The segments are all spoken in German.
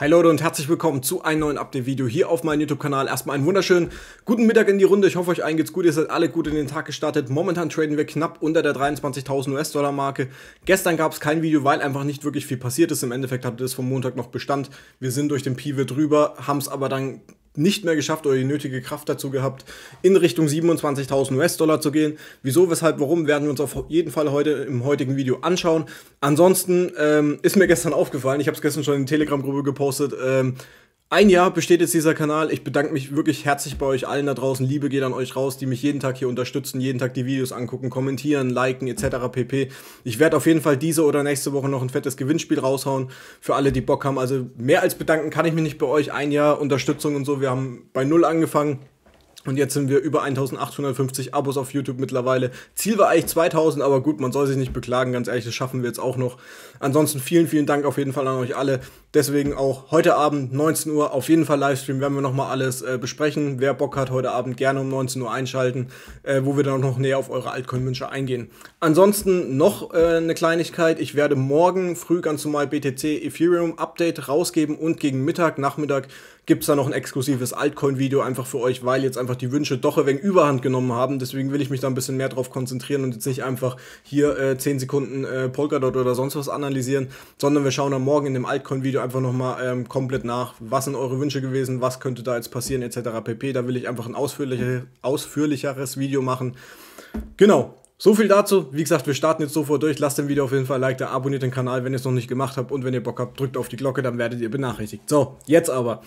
Hi Leute und herzlich willkommen zu einem neuen Update-Video hier auf meinem YouTube-Kanal. Erstmal einen wunderschönen guten Mittag in die Runde. Ich hoffe, euch allen geht's gut. Ihr seid alle gut in den Tag gestartet. Momentan traden wir knapp unter der 23.000 US-Dollar-Marke. Gestern gab es kein Video, weil einfach nicht wirklich viel passiert ist. Im Endeffekt hatte das vom Montag noch Bestand. Wir sind durch den Pive drüber, haben es aber dann nicht mehr geschafft oder die nötige Kraft dazu gehabt, in Richtung 27.000 US-Dollar zu gehen. Wieso, weshalb, warum, werden wir uns auf jeden Fall heute im heutigen Video anschauen. Ansonsten ähm, ist mir gestern aufgefallen, ich habe es gestern schon in die Telegram-Gruppe gepostet, ähm, ein Jahr besteht jetzt dieser Kanal. Ich bedanke mich wirklich herzlich bei euch allen da draußen. Liebe geht an euch raus, die mich jeden Tag hier unterstützen, jeden Tag die Videos angucken, kommentieren, liken etc. pp. Ich werde auf jeden Fall diese oder nächste Woche noch ein fettes Gewinnspiel raushauen für alle, die Bock haben. Also mehr als bedanken kann ich mich nicht bei euch. Ein Jahr Unterstützung und so. Wir haben bei Null angefangen. Und jetzt sind wir über 1850 Abos auf YouTube mittlerweile. Ziel war eigentlich 2000, aber gut, man soll sich nicht beklagen, ganz ehrlich, das schaffen wir jetzt auch noch. Ansonsten vielen, vielen Dank auf jeden Fall an euch alle. Deswegen auch heute Abend 19 Uhr auf jeden Fall Livestream, werden wir nochmal alles äh, besprechen. Wer Bock hat, heute Abend gerne um 19 Uhr einschalten, äh, wo wir dann auch noch näher auf eure Altcoin-Wünsche eingehen. Ansonsten noch äh, eine Kleinigkeit. Ich werde morgen früh ganz normal BTC Ethereum Update rausgeben und gegen Mittag, Nachmittag gibt es da noch ein exklusives Altcoin-Video einfach für euch, weil jetzt einfach einfach die Wünsche doch ein wenig überhand genommen haben. Deswegen will ich mich da ein bisschen mehr drauf konzentrieren und jetzt nicht einfach hier äh, 10 Sekunden äh, Polkadot oder sonst was analysieren, sondern wir schauen dann Morgen in dem Altcoin-Video einfach nochmal ähm, komplett nach, was sind eure Wünsche gewesen, was könnte da jetzt passieren etc. pp. Da will ich einfach ein ausführlicher, ausführlicheres Video machen. Genau, so viel dazu. Wie gesagt, wir starten jetzt sofort durch. Lasst dem Video auf jeden Fall ein Like da, abonniert den Kanal, wenn ihr es noch nicht gemacht habt und wenn ihr Bock habt, drückt auf die Glocke, dann werdet ihr benachrichtigt. So, jetzt aber.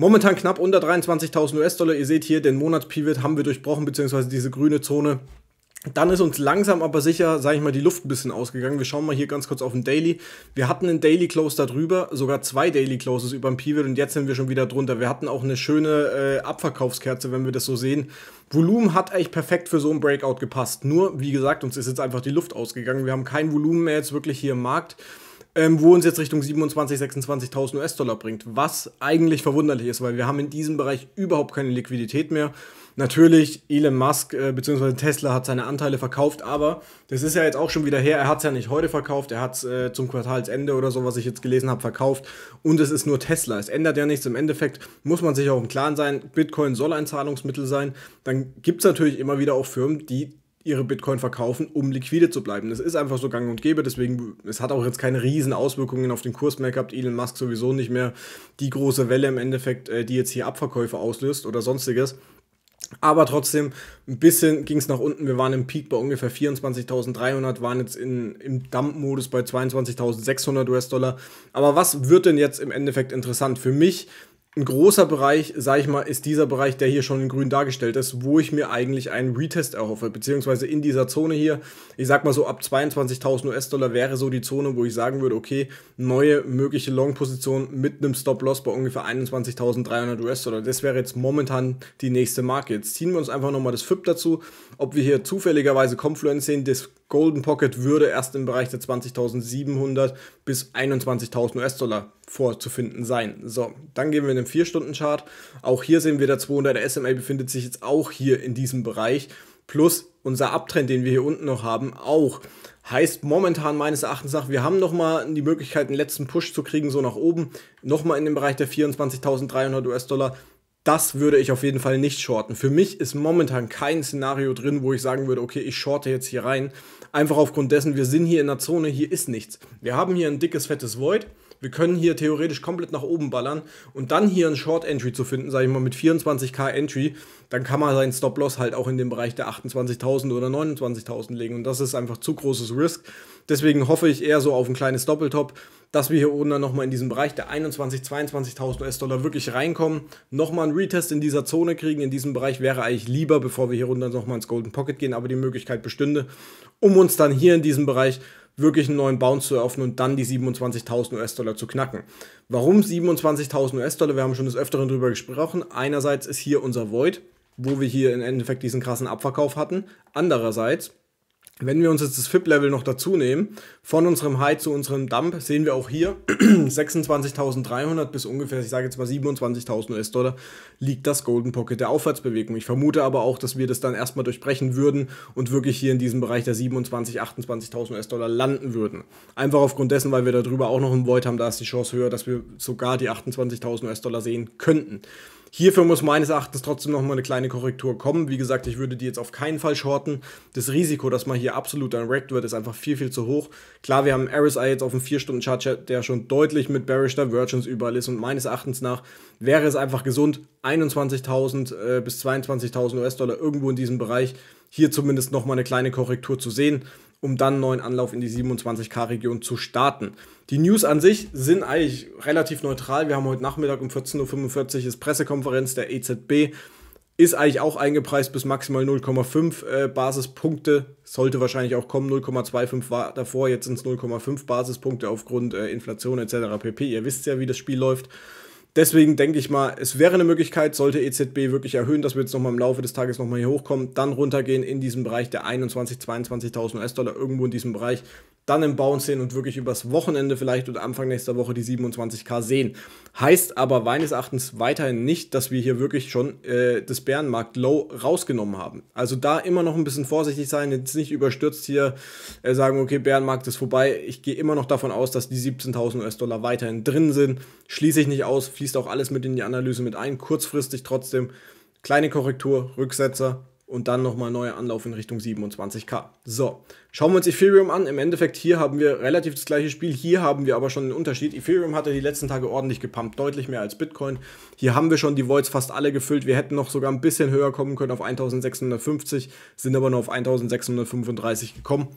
Momentan knapp unter 23.000 US-Dollar. Ihr seht hier, den Monatspivot haben wir durchbrochen, beziehungsweise diese grüne Zone. Dann ist uns langsam aber sicher, sage ich mal, die Luft ein bisschen ausgegangen. Wir schauen mal hier ganz kurz auf den Daily. Wir hatten einen Daily Close darüber, sogar zwei Daily Closes über dem Pivot und jetzt sind wir schon wieder drunter. Wir hatten auch eine schöne äh, Abverkaufskerze, wenn wir das so sehen. Volumen hat eigentlich perfekt für so ein Breakout gepasst. Nur, wie gesagt, uns ist jetzt einfach die Luft ausgegangen. Wir haben kein Volumen mehr jetzt wirklich hier im Markt ähm, wo uns jetzt Richtung 27.000, 26.000 US-Dollar bringt, was eigentlich verwunderlich ist, weil wir haben in diesem Bereich überhaupt keine Liquidität mehr. Natürlich, Elon Musk äh, bzw. Tesla hat seine Anteile verkauft, aber das ist ja jetzt auch schon wieder her. Er hat es ja nicht heute verkauft, er hat es äh, zum Quartalsende oder so, was ich jetzt gelesen habe, verkauft. Und es ist nur Tesla. Es ändert ja nichts. Im Endeffekt muss man sich auch im Klaren sein, Bitcoin soll ein Zahlungsmittel sein. Dann gibt es natürlich immer wieder auch Firmen, die ihre Bitcoin verkaufen, um liquide zu bleiben. Das ist einfach so gang und gäbe, deswegen, es hat auch jetzt keine riesen Auswirkungen auf den Kurs mehr gehabt. Elon Musk sowieso nicht mehr die große Welle im Endeffekt, äh, die jetzt hier Abverkäufe auslöst oder sonstiges. Aber trotzdem, ein bisschen ging es nach unten. Wir waren im Peak bei ungefähr 24.300, waren jetzt in, im Dump-Modus bei 22.600 US-Dollar. Aber was wird denn jetzt im Endeffekt interessant? Für mich ein großer Bereich, sage ich mal, ist dieser Bereich, der hier schon in grün dargestellt ist, wo ich mir eigentlich einen Retest erhoffe, beziehungsweise in dieser Zone hier, ich sag mal so ab 22.000 US-Dollar wäre so die Zone, wo ich sagen würde, okay, neue mögliche Long-Position mit einem Stop-Loss bei ungefähr 21.300 US-Dollar, das wäre jetzt momentan die nächste Marke. Jetzt ziehen wir uns einfach nochmal das FIP dazu, ob wir hier zufälligerweise Confluence sehen, das Golden Pocket würde erst im Bereich der 20.700 bis 21.000 US-Dollar vorzufinden sein. So, dann gehen wir in den 4-Stunden-Chart. Auch hier sehen wir der 200. Der SMA befindet sich jetzt auch hier in diesem Bereich. Plus unser Abtrend, den wir hier unten noch haben, auch. Heißt momentan meines Erachtens nach, wir haben nochmal die Möglichkeit, einen letzten Push zu kriegen, so nach oben. Nochmal in den Bereich der 24.300 US-Dollar das würde ich auf jeden Fall nicht shorten. Für mich ist momentan kein Szenario drin, wo ich sagen würde, okay, ich shorte jetzt hier rein. Einfach aufgrund dessen, wir sind hier in der Zone, hier ist nichts. Wir haben hier ein dickes, fettes Void wir können hier theoretisch komplett nach oben ballern und dann hier ein Short Entry zu finden, sage ich mal mit 24k Entry, dann kann man seinen Stop Loss halt auch in dem Bereich der 28.000 oder 29.000 legen und das ist einfach zu großes Risk. Deswegen hoffe ich eher so auf ein kleines Doppeltop, dass wir hier unten dann nochmal in diesen Bereich der 21000 22.000 US-Dollar wirklich reinkommen, nochmal einen Retest in dieser Zone kriegen. In diesem Bereich wäre eigentlich lieber, bevor wir hier runter nochmal ins Golden Pocket gehen, aber die Möglichkeit bestünde, um uns dann hier in diesem Bereich wirklich einen neuen Bounce zu eröffnen und dann die 27.000 US-Dollar zu knacken. Warum 27.000 US-Dollar? Wir haben schon des Öfteren darüber gesprochen. Einerseits ist hier unser Void, wo wir hier im Endeffekt diesen krassen Abverkauf hatten. Andererseits wenn wir uns jetzt das FIP-Level noch dazu nehmen, von unserem High zu unserem Dump, sehen wir auch hier 26.300 bis ungefähr, ich sage jetzt mal 27.000 US-Dollar, liegt das Golden Pocket der Aufwärtsbewegung. Ich vermute aber auch, dass wir das dann erstmal durchbrechen würden und wirklich hier in diesem Bereich der 27.000, 28.000 US-Dollar landen würden. Einfach aufgrund dessen, weil wir darüber auch noch einen Void haben, da ist die Chance höher, dass wir sogar die 28.000 US-Dollar sehen könnten. Hierfür muss meines Erachtens trotzdem nochmal eine kleine Korrektur kommen. Wie gesagt, ich würde die jetzt auf keinen Fall shorten. Das Risiko, dass man hier absolut dann Wrecked wird, ist einfach viel, viel zu hoch. Klar, wir haben RSI jetzt auf einem 4-Stunden-Chart, der schon deutlich mit Bearish Divergence überall ist. Und meines Erachtens nach wäre es einfach gesund, 21.000 äh, bis 22.000 US-Dollar irgendwo in diesem Bereich hier zumindest nochmal eine kleine Korrektur zu sehen, um dann einen neuen Anlauf in die 27K-Region zu starten. Die News an sich sind eigentlich relativ neutral. Wir haben heute Nachmittag um 14.45 Uhr ist Pressekonferenz der EZB. Ist eigentlich auch eingepreist bis maximal 0,5 äh, Basispunkte. Sollte wahrscheinlich auch kommen. 0,25 war davor, jetzt sind es 0,5 Basispunkte aufgrund äh, Inflation etc. pp. Ihr wisst ja, wie das Spiel läuft. Deswegen denke ich mal, es wäre eine Möglichkeit, sollte EZB wirklich erhöhen, dass wir jetzt nochmal im Laufe des Tages nochmal hier hochkommen, dann runtergehen in diesem Bereich der 21.000, 22.000 US-Dollar, irgendwo in diesem Bereich, dann im Bounce sehen und wirklich übers Wochenende vielleicht oder Anfang nächster Woche die 27k sehen. Heißt aber meines Erachtens weiterhin nicht, dass wir hier wirklich schon äh, das Bärenmarkt-Low rausgenommen haben. Also da immer noch ein bisschen vorsichtig sein, jetzt nicht überstürzt hier äh, sagen, okay, Bärenmarkt ist vorbei. Ich gehe immer noch davon aus, dass die 17.000 US-Dollar weiterhin drin sind. Schließe ich nicht aus, fließt auch alles mit in die Analyse mit ein. Kurzfristig trotzdem kleine Korrektur, Rücksetzer und dann nochmal neuer Anlauf in Richtung 27k. So, schauen wir uns Ethereum an. Im Endeffekt hier haben wir relativ das gleiche Spiel, hier haben wir aber schon einen Unterschied. Ethereum hatte die letzten Tage ordentlich gepumpt, deutlich mehr als Bitcoin. Hier haben wir schon die Voids fast alle gefüllt. Wir hätten noch sogar ein bisschen höher kommen können auf 1650, sind aber nur auf 1635 gekommen.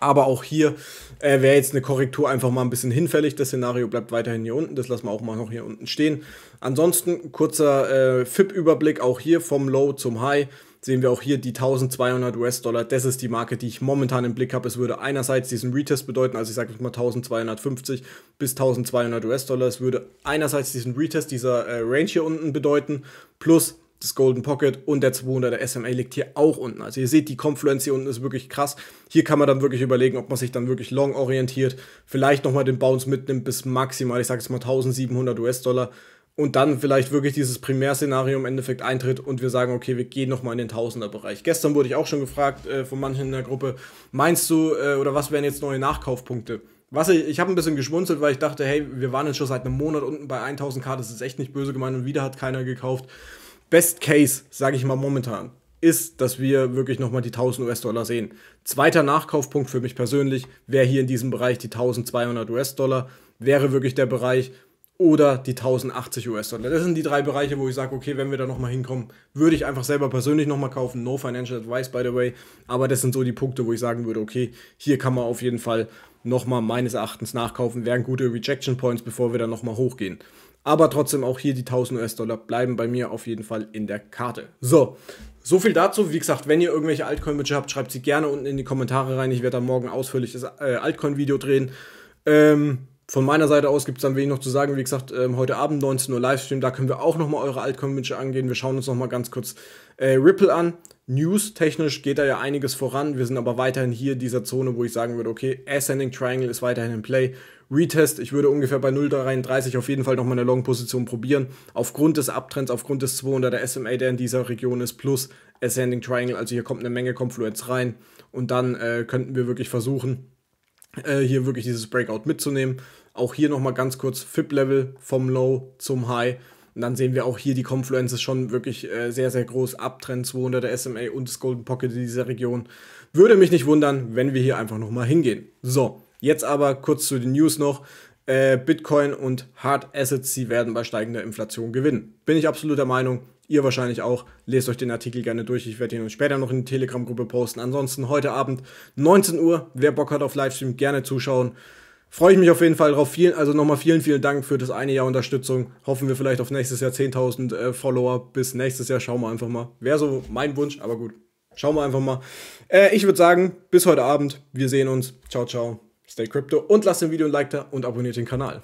Aber auch hier äh, wäre jetzt eine Korrektur einfach mal ein bisschen hinfällig. Das Szenario bleibt weiterhin hier unten. Das lassen wir auch mal noch hier unten stehen. Ansonsten kurzer äh, FIP-Überblick auch hier vom Low zum High. Sehen wir auch hier die 1200 US-Dollar. Das ist die Marke, die ich momentan im Blick habe. Es würde einerseits diesen Retest bedeuten, also ich sage mal 1250 bis 1200 US-Dollar. Es würde einerseits diesen Retest dieser äh, Range hier unten bedeuten, plus das Golden Pocket und der 200er SMA liegt hier auch unten. Also ihr seht, die Confluence hier unten ist wirklich krass. Hier kann man dann wirklich überlegen, ob man sich dann wirklich long orientiert, vielleicht nochmal den Bounce mitnimmt bis maximal, ich sage jetzt mal 1700 US-Dollar und dann vielleicht wirklich dieses Primärszenario im Endeffekt eintritt und wir sagen, okay, wir gehen nochmal in den Tausender-Bereich. Gestern wurde ich auch schon gefragt äh, von manchen in der Gruppe, meinst du äh, oder was wären jetzt neue Nachkaufpunkte? Was ich, ich habe ein bisschen geschmunzelt, weil ich dachte, hey, wir waren jetzt schon seit einem Monat unten bei 1000k, das ist echt nicht böse gemeint und wieder hat keiner gekauft. Best Case, sage ich mal momentan, ist, dass wir wirklich nochmal die 1000 US-Dollar sehen. Zweiter Nachkaufpunkt für mich persönlich wäre hier in diesem Bereich die 1200 US-Dollar, wäre wirklich der Bereich oder die 1080 US-Dollar. Das sind die drei Bereiche, wo ich sage, okay, wenn wir da nochmal hinkommen, würde ich einfach selber persönlich nochmal kaufen. No Financial Advice, by the way. Aber das sind so die Punkte, wo ich sagen würde, okay, hier kann man auf jeden Fall nochmal meines Erachtens nachkaufen, wären gute Rejection Points, bevor wir dann nochmal hochgehen. Aber trotzdem auch hier die 1000 US-Dollar bleiben bei mir auf jeden Fall in der Karte. So, so viel dazu. Wie gesagt, wenn ihr irgendwelche Altcoin-Wünsche habt, schreibt sie gerne unten in die Kommentare rein. Ich werde dann morgen ausführlich das äh, Altcoin-Video drehen. Ähm, von meiner Seite aus gibt es dann wenig noch zu sagen. Wie gesagt, ähm, heute Abend 19 Uhr Livestream, da können wir auch nochmal eure Altcoin-Wünsche angehen. Wir schauen uns nochmal ganz kurz äh, Ripple an. News-technisch geht da ja einiges voran. Wir sind aber weiterhin hier in dieser Zone, wo ich sagen würde, okay, Ascending Triangle ist weiterhin im Play. Retest, ich würde ungefähr bei 0,33 auf jeden Fall nochmal eine Long-Position probieren. Aufgrund des Abtrends, aufgrund des 200 der SMA, der in dieser Region ist, plus Ascending Triangle. Also hier kommt eine Menge Konfluenz rein. Und dann äh, könnten wir wirklich versuchen, äh, hier wirklich dieses Breakout mitzunehmen. Auch hier nochmal ganz kurz FIP-Level vom Low zum High. Und dann sehen wir auch hier die Confluences schon wirklich äh, sehr, sehr groß Abtrend 200 er SMA und das Golden Pocket in dieser Region. Würde mich nicht wundern, wenn wir hier einfach nochmal hingehen. So, jetzt aber kurz zu den News noch. Äh, Bitcoin und Hard Assets, sie werden bei steigender Inflation gewinnen. Bin ich absoluter Meinung. Ihr wahrscheinlich auch. Lest euch den Artikel gerne durch. Ich werde ihn uns später noch in die Telegram-Gruppe posten. Ansonsten heute Abend 19 Uhr. Wer Bock hat auf Livestream, gerne zuschauen freue ich mich auf jeden Fall drauf. Vielen, also nochmal vielen, vielen Dank für das eine Jahr Unterstützung. Hoffen wir vielleicht auf nächstes Jahr 10.000 äh, Follower. Bis nächstes Jahr schauen wir einfach mal. Wäre so mein Wunsch, aber gut. Schauen wir einfach mal. Äh, ich würde sagen, bis heute Abend. Wir sehen uns. Ciao, ciao. Stay Crypto und lasst dem Video ein Like da und abonniert den Kanal.